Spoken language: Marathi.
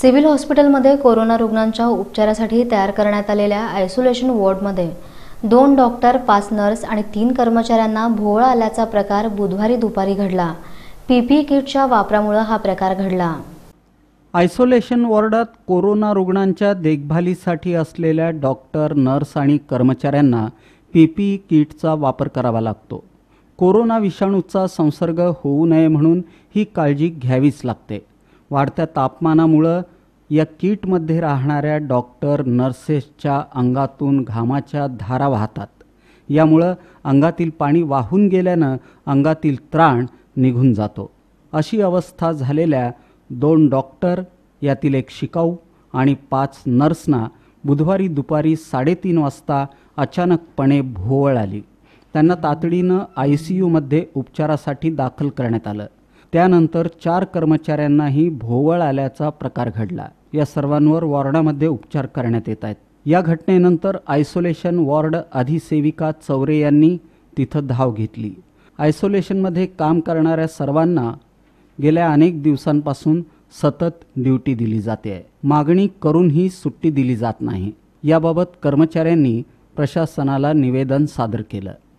सिव्हिल हॉस्पिटलमध्ये कोरोना रुग्णांच्या उपचारासाठी तयार करण्यात आलेल्या आयसोलेशन वॉर्डमध्ये दोन डॉक्टर पाच नर्स आणि तीन कर्मचाऱ्यांना भोवळ आल्याचा प्रकार बुधवारी दुपारी घडला पीपी किटच्या वापरामुळे हा प्रकार घडला आयसोलेशन वॉर्डात कोरोना रुग्णांच्या देखभालीसाठी असलेल्या डॉक्टर नर्स आणि कर्मचाऱ्यांना पीपी किटचा वापर करावा लागतो कोरोना विषाणूचा संसर्ग होऊ नये म्हणून ही काळजी घ्यावीच लागते वाढत्या तापमानामुळं या किटमध्ये राहणाऱ्या डॉक्टर नर्सेसच्या अंगातून घामाच्या धारा वाहतात यामुळं अंगातील पाणी वाहून गेल्यानं अंगातील त्राण निघून जातो अशी अवस्था झालेल्या दोन डॉक्टर यातील एक शिकाऊ आणि पाच नर्सना बुधवारी दुपारी साडेतीन वाजता अचानकपणे भोवळ आली त्यांना तातडीनं आय सी यूमध्ये उपचारासाठी दाखल करण्यात आलं त्यानंतर चार कर्मचाऱ्यांनाही भोवळ आल्याचा प्रकार घडला या सर्वांवर वॉर्डामध्ये उपचार करण्यात येत आहेत या घटनेनंतर आयसोलेशन वॉर्ड अधिसेविका चौरे यांनी तिथं धाव घेतली आयसोलेशनमध्ये काम करणाऱ्या सर्वांना गेल्या अनेक दिवसांपासून सतत ड्युटी दिली जाते आहे मागणी करूनही सुट्टी दिली जात नाही याबाबत कर्मचाऱ्यांनी प्रशासनाला निवेदन सादर केलं